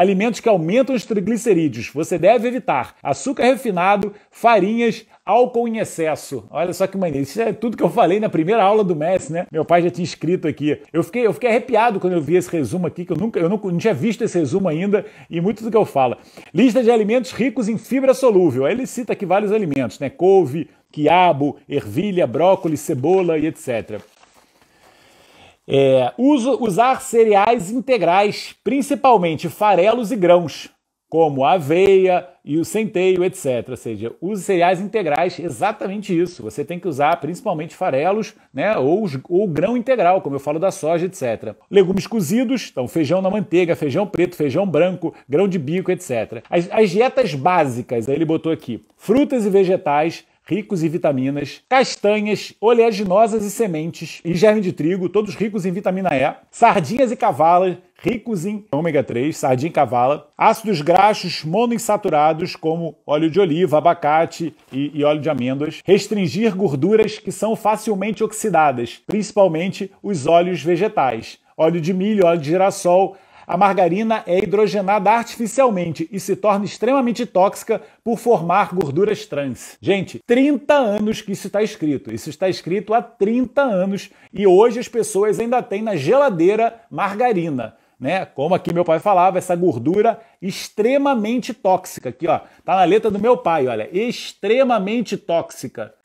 alimentos que aumentam os triglicerídeos. Você deve evitar açúcar refinado, farinhas, álcool em excesso. Olha só que maneiro. Isso é tudo que eu falei na primeira aula do Messi, né? Meu pai já tinha escrito aqui. Eu fiquei, eu fiquei arrepiado quando eu vi esse resumo aqui, que eu nunca, eu não, não tinha visto esse resumo ainda, e muito do que eu falo. Lista de alimentos ricos em fibra solúvel. Aí ele cita aqui vários alimentos, né? Couve, quiabo, ervilha, brócolis, cebola e etc. É, uso, usar cereais integrais, principalmente farelos e grãos, como a aveia e o centeio, etc. Ou seja, use cereais integrais, exatamente isso. Você tem que usar principalmente farelos né, ou, ou grão integral, como eu falo da soja, etc. Legumes cozidos, então feijão na manteiga, feijão preto, feijão branco, grão de bico, etc. As, as dietas básicas, aí ele botou aqui, frutas e vegetais, ricos em vitaminas, castanhas, oleaginosas e sementes, e germe de trigo, todos ricos em vitamina E, sardinhas e cavalas, ricos em ômega 3, sardinha e cavala, ácidos graxos monoinsaturados, como óleo de oliva, abacate e, e, óleo de amêndoas, restringir gorduras que são facilmente oxidadas, principalmente os óleos vegetais, óleo de milho, óleo de girassol, a margarina é hidrogenada artificialmente e se torna extremamente tóxica por formar gorduras trans. Gente, 30 anos que isso está escrito. Isso está escrito há 30 anos e hoje as pessoas ainda têm na geladeira margarina. Né? Como aqui meu pai falava, essa gordura extremamente tóxica. Aqui, ó, tá na letra do meu pai, olha, extremamente tóxica.